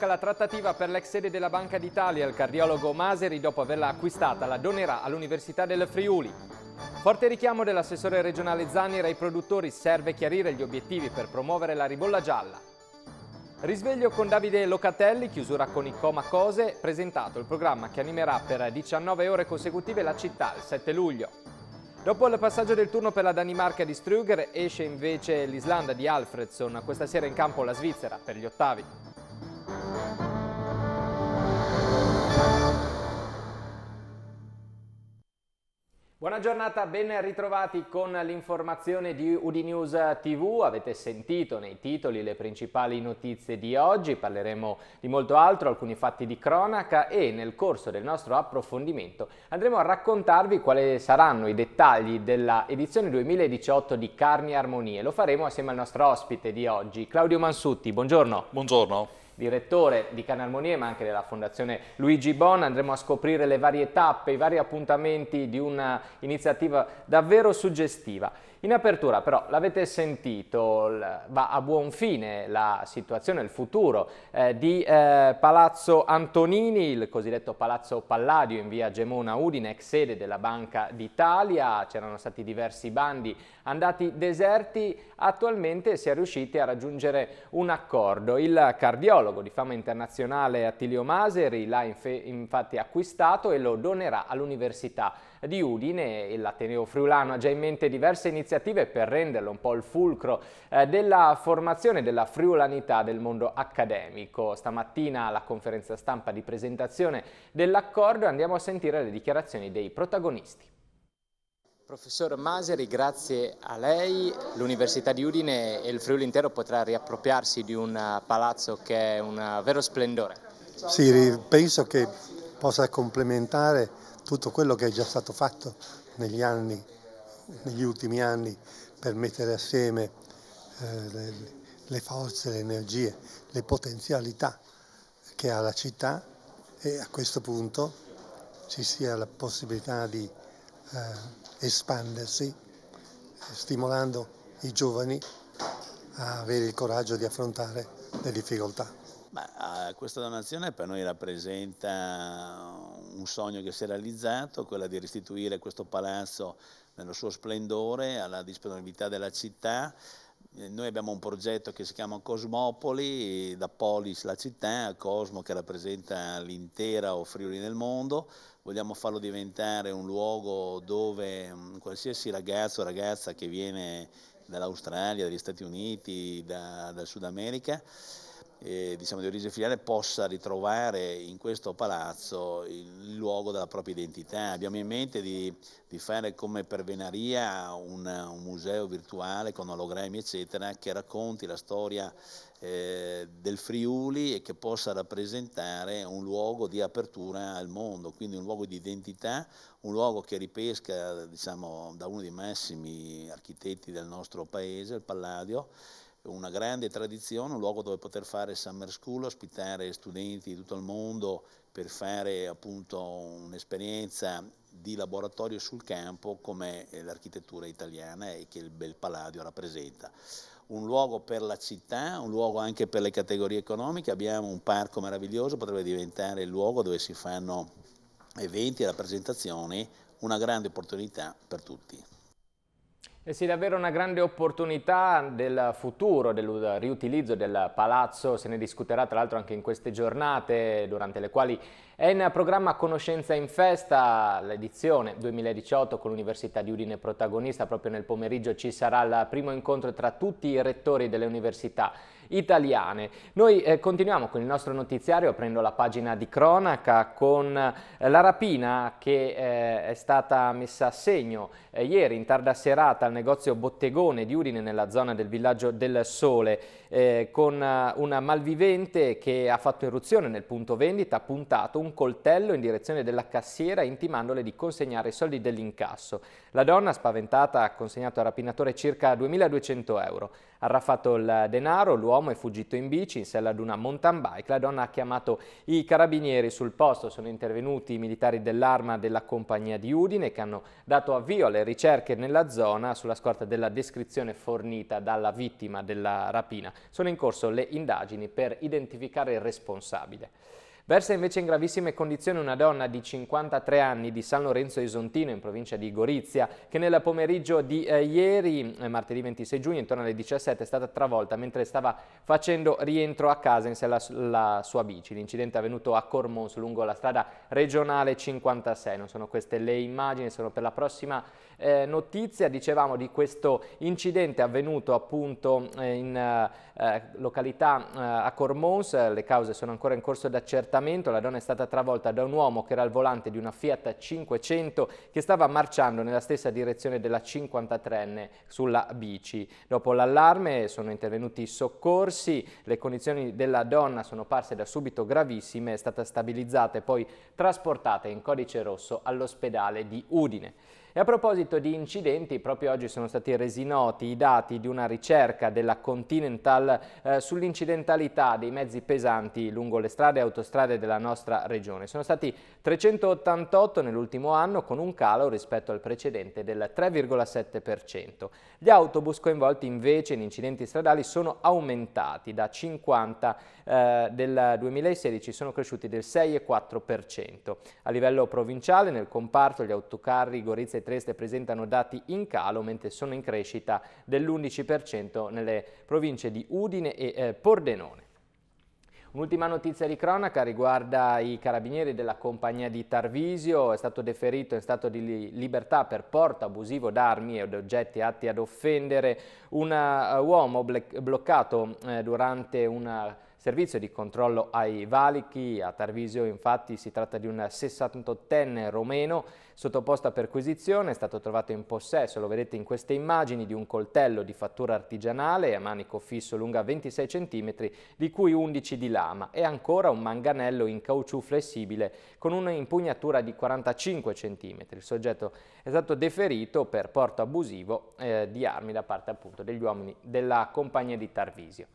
sblocca la trattativa per l'ex sede della Banca d'Italia. Il cardiologo Maseri, dopo averla acquistata, la donerà all'Università del Friuli. Forte richiamo dell'assessore regionale Zaniera ai produttori, serve chiarire gli obiettivi per promuovere la ribolla gialla. Risveglio con Davide Locatelli, chiusura con i Coma Cose, presentato il programma che animerà per 19 ore consecutive la città il 7 luglio. Dopo il passaggio del turno per la Danimarca di Strüger esce invece l'Islanda di Alfredson, questa sera in campo la Svizzera per gli ottavi. Buona giornata, ben ritrovati con l'informazione di Udinews TV. Avete sentito nei titoli le principali notizie di oggi, parleremo di molto altro, alcuni fatti di cronaca e nel corso del nostro approfondimento andremo a raccontarvi quali saranno i dettagli della edizione 2018 di Carni Armonie. Lo faremo assieme al nostro ospite di oggi, Claudio Mansutti. Buongiorno. Buongiorno direttore di Canarmonie ma anche della Fondazione Luigi Bon. Andremo a scoprire le varie tappe, i vari appuntamenti di un'iniziativa davvero suggestiva. In apertura però l'avete sentito, va a buon fine la situazione, il futuro eh, di eh, Palazzo Antonini, il cosiddetto Palazzo Palladio in via Gemona Udine, ex sede della Banca d'Italia, c'erano stati diversi bandi andati deserti, attualmente si è riusciti a raggiungere un accordo. Il cardiologo di fama internazionale Attilio Maseri l'ha inf infatti acquistato e lo donerà all'università di Udine. e L'Ateneo Friulano ha già in mente diverse iniziative per renderlo un po' il fulcro eh, della formazione della friulanità del mondo accademico. Stamattina alla conferenza stampa di presentazione dell'accordo andiamo a sentire le dichiarazioni dei protagonisti. Professor Maseri, grazie a lei l'Università di Udine e il Friuli intero potrà riappropriarsi di un eh, palazzo che è un eh, vero splendore. Sì, penso che possa complementare tutto quello che è già stato fatto negli, anni, negli ultimi anni per mettere assieme eh, le, le forze, le energie, le potenzialità che ha la città e a questo punto ci sia la possibilità di eh, espandersi, eh, stimolando i giovani a avere il coraggio di affrontare le difficoltà. Ma questa donazione per noi rappresenta un sogno che si è realizzato, quella di restituire questo palazzo nello suo splendore, alla disponibilità della città. Eh, noi abbiamo un progetto che si chiama Cosmopoli, da Polis la città, Cosmo che rappresenta l'intera o Friuli nel mondo. Vogliamo farlo diventare un luogo dove mm, qualsiasi ragazzo o ragazza che viene dall'Australia, dagli Stati Uniti, da, dal Sud America, eh, diciamo, di origine filiale possa ritrovare in questo palazzo il luogo della propria identità. Abbiamo in mente di, di fare come per Venaria un, un, museo virtuale con ologrammi eccetera che racconti la storia eh, del Friuli e che possa rappresentare un luogo di apertura al mondo, quindi un luogo di identità, un luogo che ripesca diciamo, da uno dei massimi architetti del nostro paese, il Palladio, una grande tradizione, un luogo dove poter fare summer school, ospitare studenti di tutto il mondo per fare appunto un'esperienza di laboratorio sul campo come eh, l'architettura italiana e che il Bel Palladio rappresenta. Un luogo per la città, un luogo anche per le categorie economiche, abbiamo un parco meraviglioso, potrebbe diventare il luogo dove si fanno eventi e rappresentazioni, una grande opportunità per tutti. Eh sì, davvero una grande opportunità del futuro, del riutilizzo del palazzo, se ne discuterà tra l'altro anche in queste giornate durante le quali è in programma Conoscenza in Festa, l'edizione 2018 con l'Università di Udine protagonista, proprio nel pomeriggio ci sarà il primo incontro tra tutti i rettori delle università italiane. Noi eh, continuiamo con il nostro notiziario, aprendo la pagina di cronaca con eh, la rapina che eh, è stata messa a segno eh, ieri in tarda serata al negozio Bottegone di Udine nella zona del villaggio del Sole eh, con una malvivente che ha fatto irruzione nel punto vendita, ha puntato un coltello in direzione della cassiera intimandole di consegnare i soldi dell'incasso. La donna spaventata ha consegnato al rapinatore circa 2200 euro. Ha raffatto il denaro, l'uomo è fuggito in bici in sella ad una mountain bike. La donna ha chiamato i carabinieri sul posto, sono intervenuti i militari dell'arma della compagnia di Udine che hanno dato avvio alle ricerche nella zona sulla scorta della descrizione fornita dalla vittima della rapina. Sono in corso le indagini per identificare il responsabile. Versa invece in gravissime condizioni una donna di 53 anni di San Lorenzo Isontino in provincia di Gorizia che nel pomeriggio di eh, ieri, eh, martedì 26 giugno, intorno alle 17 è stata travolta mentre stava facendo rientro a casa in sé la, la sua bici. L'incidente è avvenuto a Cormons lungo la strada regionale 56. Non sono queste le immagini, sono per la prossima eh, notizia, dicevamo, di questo incidente avvenuto appunto eh, in eh, eh, località a Cormons, le cause sono ancora in corso d'accertamento, la donna è stata travolta da un uomo che era al volante di una Fiat 500 che stava marciando nella stessa direzione della 53enne sulla bici. Dopo l'allarme sono intervenuti i soccorsi, le condizioni della donna sono parse da subito gravissime, è stata stabilizzata e poi trasportata in codice rosso all'ospedale di Udine. E a proposito di incidenti, proprio oggi sono stati resi noti i dati di una ricerca della Continental eh, sull'incidentalità dei mezzi pesanti lungo le strade e autostrade della nostra regione. Sono stati 388 nell'ultimo anno con un calo rispetto al precedente del 3,7%. Gli autobus coinvolti invece in incidenti stradali sono aumentati da 50 eh, del 2016 sono cresciuti del 6,4%. A livello provinciale nel comparto gli autocarri Gorizia e queste teste presentano dati in calo mentre sono in crescita dell'11% nelle province di Udine e eh, Pordenone. Un'ultima notizia di cronaca riguarda i carabinieri della compagnia di Tarvisio, è stato deferito in stato di libertà per porto abusivo d'armi ed oggetti atti ad offendere un eh, uomo bloccato eh, durante una servizio di controllo ai valichi. A Tarvisio infatti si tratta di un 68enne romeno sottoposto a perquisizione, è stato trovato in possesso, lo vedete in queste immagini, di un coltello di fattura artigianale a manico fisso lunga 26 cm, di cui 11 di lama e ancora un manganello in caucciù flessibile con un'impugnatura di 45 cm. Il soggetto è stato deferito per porto abusivo eh, di armi da parte appunto degli uomini della compagnia di Tarvisio.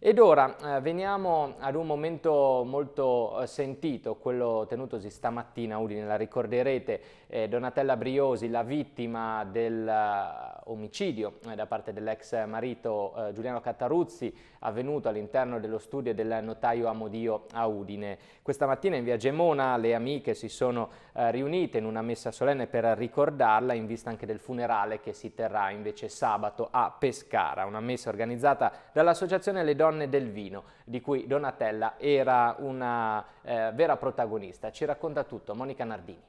Ed ora eh, veniamo ad un momento molto eh, sentito, quello tenutosi stamattina Udine, la ricorderete, eh, Donatella Briosi, la vittima dell'omicidio eh, eh, da parte dell'ex marito eh, Giuliano Cattaruzzi, avvenuto all'interno dello studio del notaio Amodio a Udine. Questa mattina in via Gemona le amiche si sono eh, riunite in una messa solenne per ricordarla in vista anche del funerale che si terrà invece sabato a Pescara, una messa organizzata dall'Associazione Le Donne del Vino, di cui Donatella era una eh, vera protagonista. Ci racconta tutto Monica Nardini.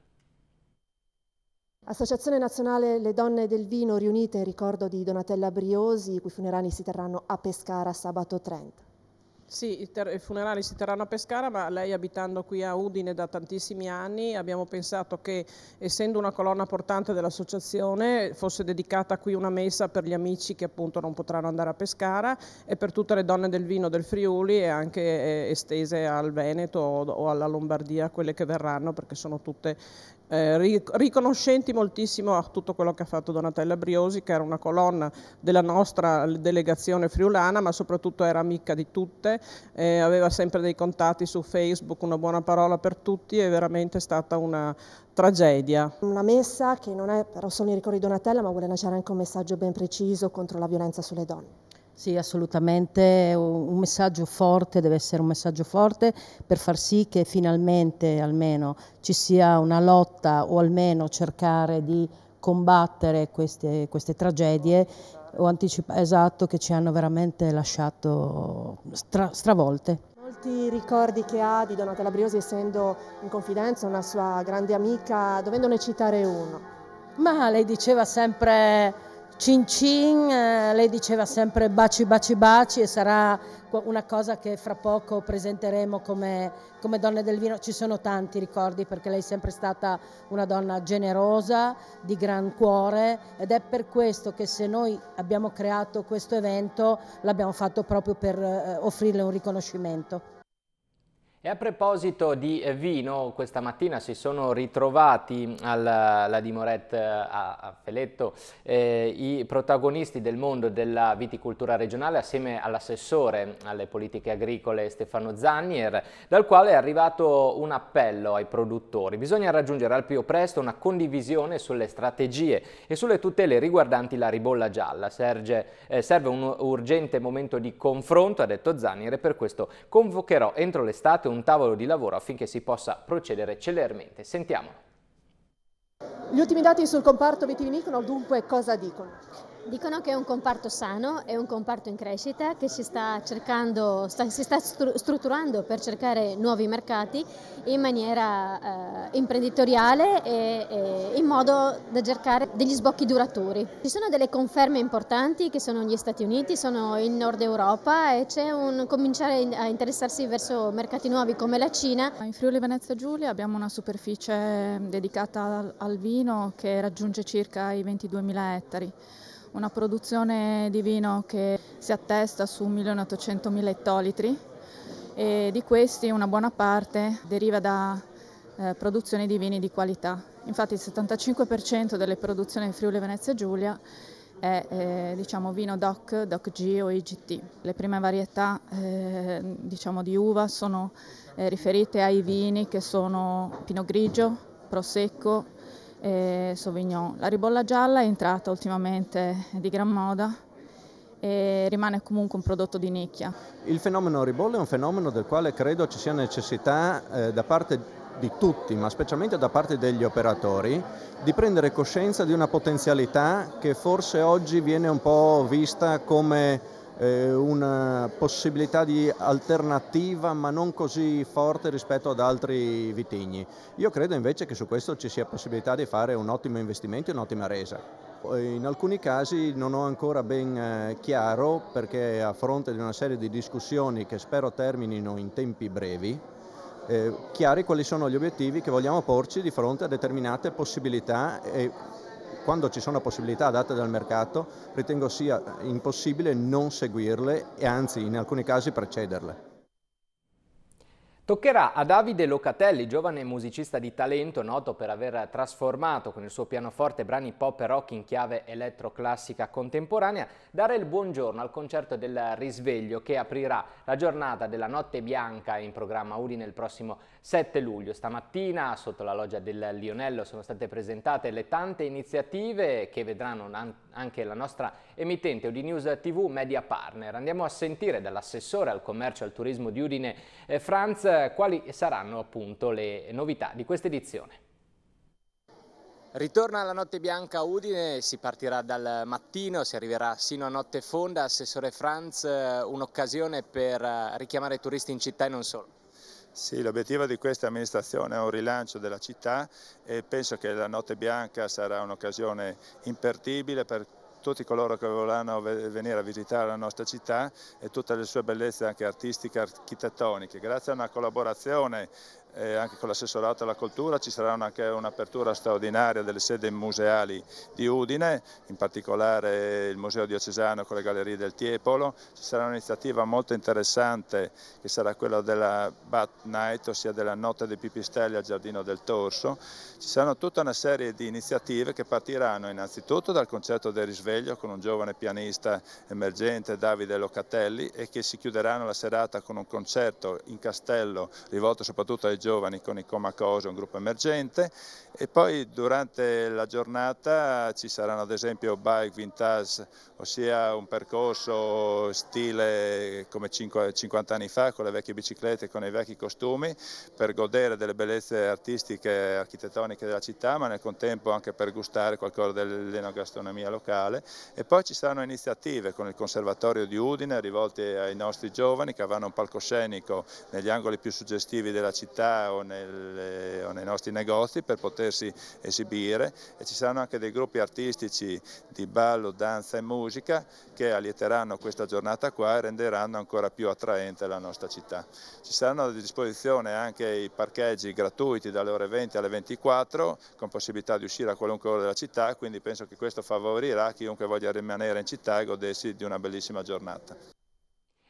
Associazione Nazionale Le Donne del Vino riunite in ricordo di Donatella Briosi, i cui funerali si terranno a Pescara sabato 30. Sì, i, i, funerali si terranno a Pescara, ma lei abitando qui a Udine da tantissimi anni abbiamo pensato che essendo una colonna portante dell'associazione fosse dedicata qui una messa per gli amici che appunto non potranno andare a Pescara e per tutte le donne del vino del Friuli e anche eh, estese al Veneto o, o, alla Lombardia, quelle che verranno perché sono tutte eh, riconoscenti moltissimo a tutto quello che ha fatto Donatella Briosi, che era una colonna della nostra delegazione friulana, ma soprattutto era amica di tutte, eh, aveva sempre dei contatti su Facebook, una buona parola per tutti, è veramente stata una tragedia. Una messa che non è però solo i ricordi di Donatella, ma vuole lanciare anche un messaggio ben preciso contro la violenza sulle donne. Sì, assolutamente, un messaggio forte, deve essere un messaggio forte per far sì che finalmente almeno ci sia una lotta o almeno cercare di combattere queste, queste tragedie o anticipa- esatto, che ci hanno veramente lasciato stra- stravolte. Molti ricordi che ha di Donatella Briosi essendo in confidenza una sua grande amica, dovendone citare uno? Ma lei diceva sempre Cin Cin, eh, lei diceva sempre baci baci baci e sarà una cosa che fra poco presenteremo come, come, Donne del Vino. Ci sono tanti ricordi perché lei è sempre stata una donna generosa, di gran cuore ed è per questo che se noi abbiamo creato questo evento l'abbiamo fatto proprio per eh, offrirle un riconoscimento. E a proposito di eh, vino, questa mattina si sono ritrovati alla, alla Dimoret eh, a, a Feletto eh, i protagonisti del mondo della viticoltura regionale assieme all'assessore alle politiche agricole Stefano Zannier, dal quale è arrivato un appello ai produttori. Bisogna raggiungere al più presto una condivisione sulle strategie e sulle tutele riguardanti la ribolla gialla. Serge, eh, serve un urgente momento di confronto, ha detto Zannier, e per questo convocherò entro l'estate un un tavolo di lavoro affinché si possa procedere celermente. Sentiamolo. Gli ultimi dati sul comparto vitivinicolo dunque cosa dicono? Dicono che è un comparto sano, è un comparto in crescita che si sta, cercando, sta, si sta strutturando per cercare nuovi mercati in maniera eh, imprenditoriale e, e, in modo da cercare degli sbocchi duraturi. Ci sono delle conferme importanti che sono gli Stati Uniti, sono il Nord Europa e c'è un cominciare a interessarsi verso mercati nuovi come la Cina. In Friuli Venezia Giulia abbiamo una superficie dedicata al vino che raggiunge circa i 22.000 ettari una produzione di vino che si attesta su 1.800.000 ettolitri e di questi una buona parte deriva da eh, produzione di vini di qualità. Infatti il 75% delle produzioni di Friuli Venezia Giulia è eh, diciamo, vino DOC, DOC-G o IGT. Le prime varietà eh, diciamo, di uva sono eh, riferite ai vini che sono Pino Grigio, Prosecco, e Sauvignon. La ribolla gialla è entrata ultimamente di gran moda e rimane comunque un prodotto di nicchia. Il fenomeno ribolla è un fenomeno del quale credo ci sia necessità eh, da parte di tutti, ma specialmente da parte degli operatori, di prendere coscienza di una potenzialità che forse oggi viene un po' vista come eh, una possibilità di alternativa ma non così forte rispetto ad altri vitigni. Io credo invece che su questo ci sia possibilità di fare un ottimo investimento e un'ottima resa. Eh, in alcuni casi non ho ancora ben eh, chiaro perché a fronte di una serie di discussioni che spero terminino in tempi brevi, eh, chiari quali sono gli obiettivi che vogliamo porci di fronte a determinate possibilità e quando ci sono possibilità date dal mercato, ritengo sia impossibile non seguirle e anzi in alcuni casi precederle. Toccherà a Davide Locatelli, giovane musicista di talento noto per aver trasformato con il suo pianoforte brani pop e rock in chiave elettroclassica contemporanea, dare il buongiorno al concerto del Risveglio che aprirà la giornata della Notte Bianca in programma Udine il prossimo 7 luglio. Stamattina sotto la loggia del Lionello sono state presentate le tante iniziative che vedranno anche la nostra emittente Udinews TV Media Partner. Andiamo a sentire dall'assessore al commercio e al turismo di Udine eh, Franz eh, quali saranno appunto le novità di questa edizione. Ritorna la notte bianca a Udine, si partirà dal mattino, si arriverà sino a notte fonda. Assessore Franz, eh, un'occasione per eh, richiamare i turisti in città e non solo. Sì, l'obiettivo di questa amministrazione è un rilancio della città e penso che la Notte Bianca sarà un'occasione impertibile per tutti coloro che vorranno venire a visitare la nostra città e tutte le sue bellezze anche artistiche, architettoniche. Grazie a una collaborazione eh, anche con l'assessorato alla cultura, ci sarà anche un'apertura straordinaria delle sedi museali di Udine, in particolare il Museo Diocesano con le Gallerie del Tiepolo, ci sarà un'iniziativa molto interessante che sarà quella della Bat Night, ossia della Notte dei Pipistrelli al Giardino del Torso, ci saranno tutta una serie di iniziative che partiranno innanzitutto dal concerto del risveglio con un giovane pianista emergente Davide Locatelli e che si chiuderanno la serata con un concerto in castello rivolto soprattutto ai giovani con i Comacoso, un gruppo emergente e poi durante la giornata ci saranno ad esempio bike vintage, ossia un percorso stile come 50 anni fa con le vecchie biciclette, con i vecchi costumi per godere delle bellezze artistiche e architettoniche della città ma nel contempo anche per gustare qualcosa dell'enogastronomia locale e poi ci saranno iniziative con il Conservatorio di Udine rivolte ai nostri giovani che avranno un palcoscenico negli angoli più suggestivi della città città o, nel, eh, o nei nostri negozi per potersi esibire e ci saranno anche dei gruppi artistici di ballo, danza e musica che allieteranno questa giornata qua e renderanno ancora più attraente la nostra città. Ci saranno a disposizione anche i parcheggi gratuiti dalle ore 20 alle 24 con possibilità di uscire a qualunque ora della città, quindi penso che questo favorirà chiunque voglia rimanere in città e godersi di una bellissima giornata.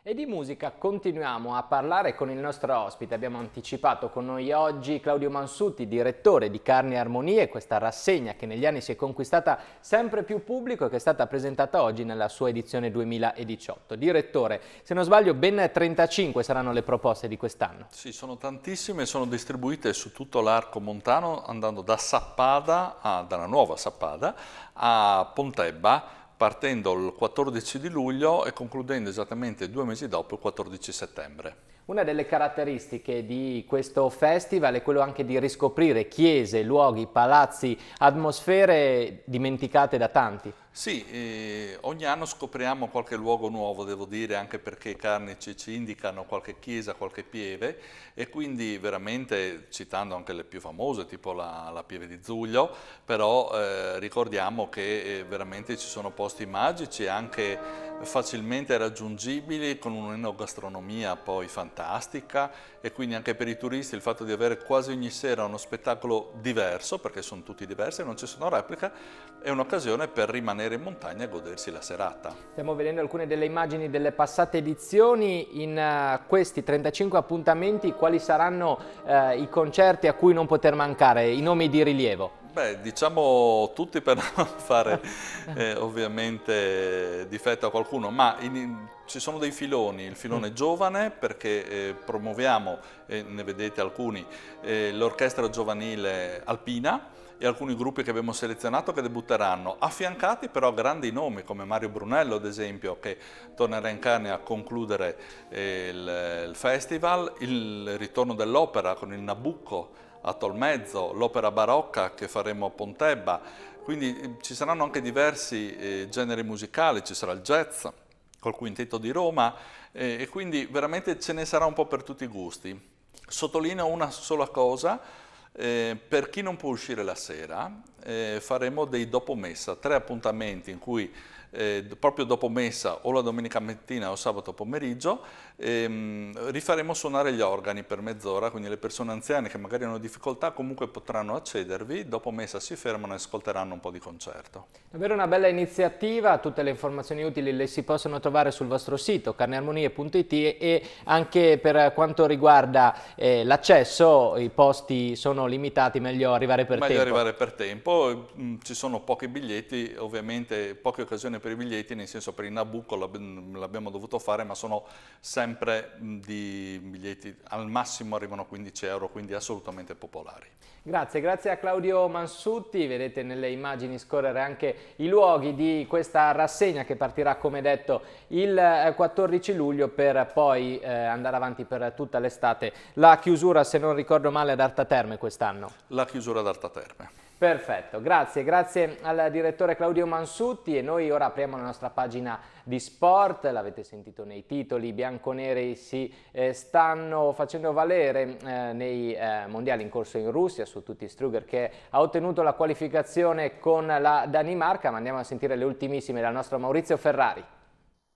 E di musica continuiamo a parlare con il nostro ospite. Abbiamo anticipato con noi oggi Claudio Mansutti, direttore di Carne e Armonie, questa rassegna che negli anni si è conquistata sempre più pubblico e che è stata presentata oggi nella sua edizione 2018. Direttore, se non sbaglio ben 35 saranno le proposte di quest'anno. Sì, sono tantissime, sono distribuite su tutto l'arco montano andando da Sappada, a, dalla nuova Sappada, a Pontebba partendo il 14 di luglio e concludendo esattamente due mesi dopo il 14 settembre. Una delle caratteristiche di questo festival è quello anche di riscoprire chiese, luoghi, palazzi, atmosfere dimenticate da tanti. Sì, eh, ogni anno scopriamo qualche luogo nuovo, devo dire, anche perché i carnici ci indicano qualche chiesa, qualche pieve e quindi veramente, citando anche le più famose, tipo la, la pieve di Zuglio, però eh, ricordiamo che eh, veramente ci sono posti magici anche facilmente raggiungibili con un'enogastronomia poi fantastica e quindi anche per i turisti il fatto di avere quasi ogni sera uno spettacolo diverso, perché sono tutti diversi, non ci sono replica, è un'occasione per rimanere rimanere in montagna e godersi la serata. Stiamo vedendo alcune delle immagini delle passate edizioni, in eh, questi 35 appuntamenti quali saranno eh, i concerti a cui non poter mancare, i nomi di rilievo? Beh, diciamo tutti per non fare eh, ovviamente difetto a qualcuno, ma in, in, ci sono dei filoni, il filone mm. giovane perché eh, promuoviamo, eh, ne vedete alcuni, eh, l'orchestra giovanile alpina, e alcuni gruppi che abbiamo selezionato che debutteranno, affiancati però a grandi nomi come Mario Brunello ad esempio che tornerà in Cannes a concludere eh, il, il festival, il ritorno dell'opera con il Nabucco a Tolmezzo, l'opera barocca che faremo a Pontebba, quindi eh, ci saranno anche diversi eh, generi musicali, ci sarà il jazz col quintetto di Roma eh, e quindi veramente ce ne sarà un po' per tutti i gusti. Sottolineo una sola cosa, eh, per chi non può uscire la sera eh, faremo dei dopo messa, tre appuntamenti in cui eh, proprio dopo messa o la domenica mattina o sabato pomeriggio ehm, rifaremo suonare gli organi per mezz'ora, quindi le persone anziane che magari hanno difficoltà comunque potranno accedervi, dopo messa si fermano e ascolteranno un po' di concerto. Davvero una bella iniziativa, tutte le informazioni utili le si possono trovare sul vostro sito carnearmonie.it e anche per quanto riguarda eh, l'accesso i posti sono sono limitati, meglio arrivare per meglio tempo. Meglio arrivare per tempo, mm, ci sono pochi biglietti, ovviamente poche occasioni per i biglietti, nel senso per il Nabucco l'abbiamo dovuto fare, ma sono sempre mm, di biglietti, al massimo arrivano 15 euro, quindi assolutamente popolari. Grazie, grazie a Claudio Mansutti, vedete nelle immagini scorrere anche i luoghi di questa rassegna che partirà come detto il 14 eh, luglio per poi eh, andare avanti per tutta l'estate. La chiusura se non ricordo male ad Arta Terme quest'anno. La chiusura ad Arta Terme. Perfetto, grazie, grazie al direttore Claudio Mansutti e noi ora apriamo la nostra pagina di sport, l'avete sentito nei titoli, i bianconeri si eh, stanno facendo valere eh, nei eh, mondiali in corso in Russia su tutti i Struger che ha ottenuto la qualificazione con la Danimarca, ma andiamo a sentire le ultimissime dal nostro Maurizio Ferrari.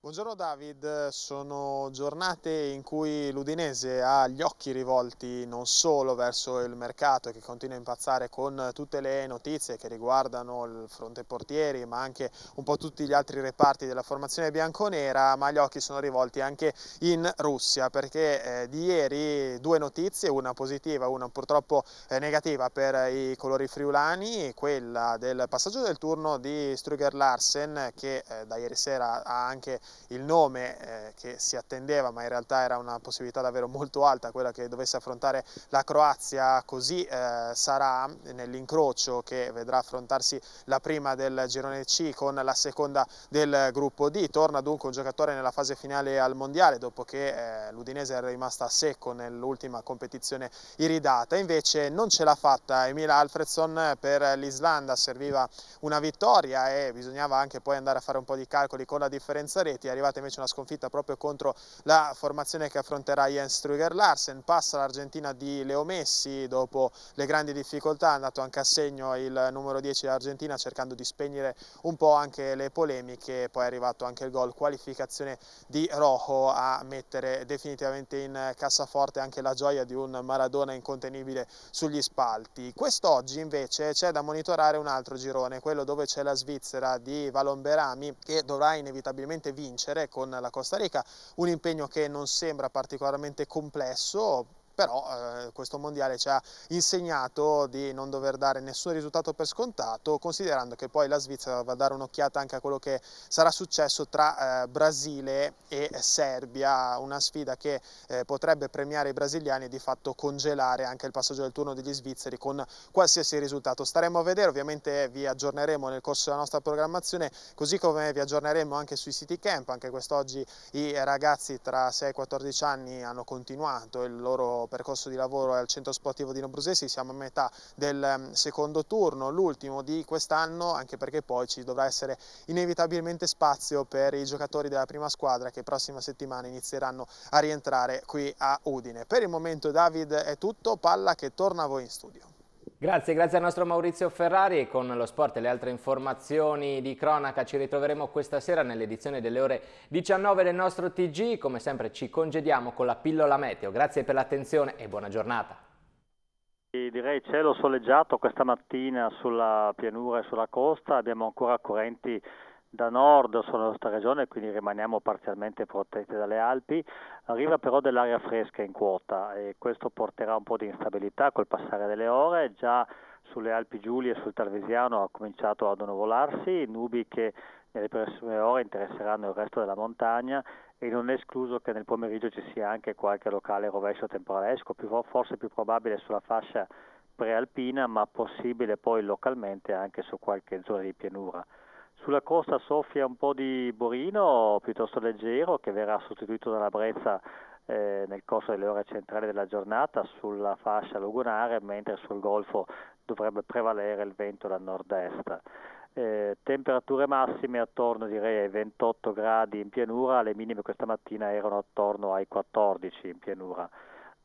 Buongiorno David, sono giornate in cui l'Udinese ha gli occhi rivolti non solo verso il mercato che continua a impazzare con tutte le notizie che riguardano il fronte portieri ma anche un po' tutti gli altri reparti della formazione bianconera ma gli occhi sono rivolti anche in Russia perché eh, di ieri due notizie, una positiva e una purtroppo eh, negativa per i colori friulani, quella del passaggio del turno di Struger Larsen che eh, da ieri sera ha anche il nome eh, che si attendeva, ma in realtà era una possibilità davvero molto alta, quella che dovesse affrontare la Croazia, così eh, sarà nell'incrocio che vedrà affrontarsi la prima del girone C con la seconda del gruppo D. Torna dunque un giocatore nella fase finale al mondiale dopo che eh, l'Udinese era rimasta a secco nell'ultima competizione iridata. Invece non ce l'ha fatta Emila Alfredson eh, per l'Islanda, serviva una vittoria e bisognava anche poi andare a fare un po' di calcoli con la differenza rete è arrivata invece una sconfitta proprio contro la formazione che affronterà Jens Strüger Larsen, passa l'Argentina di Leo Messi dopo le grandi difficoltà, è andato anche a segno il numero 10 dell'Argentina cercando di spegnere un po' anche le polemiche, poi è arrivato anche il gol qualificazione di Rojo a mettere definitivamente in cassaforte anche la gioia di un Maradona incontenibile sugli spalti. Quest'oggi invece c'è da monitorare un altro girone, quello dove c'è la Svizzera di Berami che dovrà inevitabilmente vincere vincere con la Costa Rica, un impegno che non sembra particolarmente complesso però eh, questo mondiale ci ha insegnato di non dover dare nessun risultato per scontato, considerando che poi la Svizzera va a dare un'occhiata anche a quello che sarà successo tra eh, Brasile e Serbia, una sfida che eh, potrebbe premiare i brasiliani e di fatto congelare anche il passaggio del turno degli svizzeri con qualsiasi risultato. Staremo a vedere, ovviamente vi aggiorneremo nel corso della nostra programmazione, così come vi aggiorneremo anche sui City Camp, anche quest'oggi i ragazzi tra 6 e 14 anni hanno continuato il loro percorso di lavoro è al centro sportivo di Nobrusesi, siamo a metà del ehm, secondo turno, l'ultimo di quest'anno, anche perché poi ci dovrà essere inevitabilmente spazio per i giocatori della prima squadra che prossima settimana inizieranno a rientrare qui a Udine. Per il momento David è tutto, palla che torna a voi in studio. Grazie, grazie al nostro Maurizio Ferrari e con lo sport e le altre informazioni di cronaca ci ritroveremo questa sera nell'edizione delle ore 19 del nostro TG. Come sempre ci congediamo con la pillola meteo. Grazie per l'attenzione e buona giornata. Direi cielo soleggiato questa mattina sulla pianura e sulla costa, abbiamo ancora correnti da nord sulla nostra regione, quindi rimaniamo parzialmente protetti dalle Alpi. Arriva però dell'aria fresca in quota e questo porterà un po' di instabilità col passare delle ore, già sulle Alpi Giulie e sul Tarvesiano ha cominciato ad onovolarsi, nubi che nelle prossime ore interesseranno il resto della montagna e non è escluso che nel pomeriggio ci sia anche qualche locale rovescio temporalesco, forse più probabile sulla fascia prealpina ma possibile poi localmente anche su qualche zona di pianura. Sulla costa soffia un po' di Borino, piuttosto leggero, che verrà sostituito dalla brezza eh, nel corso delle ore centrali della giornata sulla fascia lagunare, mentre sul golfo dovrebbe prevalere il vento da nord-est. Eh, temperature massime attorno direi ai 28 gradi in pianura, le minime questa mattina erano attorno ai 14 in pianura.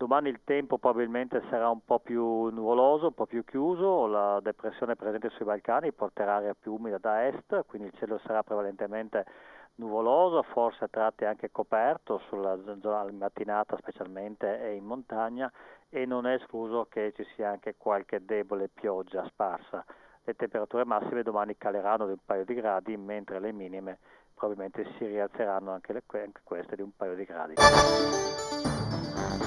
Domani il tempo probabilmente sarà un po' più nuvoloso, un po' più chiuso, la depressione presente sui Balcani porterà aria più umida da est, quindi il cielo sarà prevalentemente nuvoloso, forse a tratti anche coperto sulla zona mattinata specialmente e in montagna e non è escluso che ci sia anche qualche debole pioggia sparsa. Le temperature massime domani caleranno di un paio di gradi, mentre le minime probabilmente si rialzeranno anche, le, anche queste di un paio di gradi.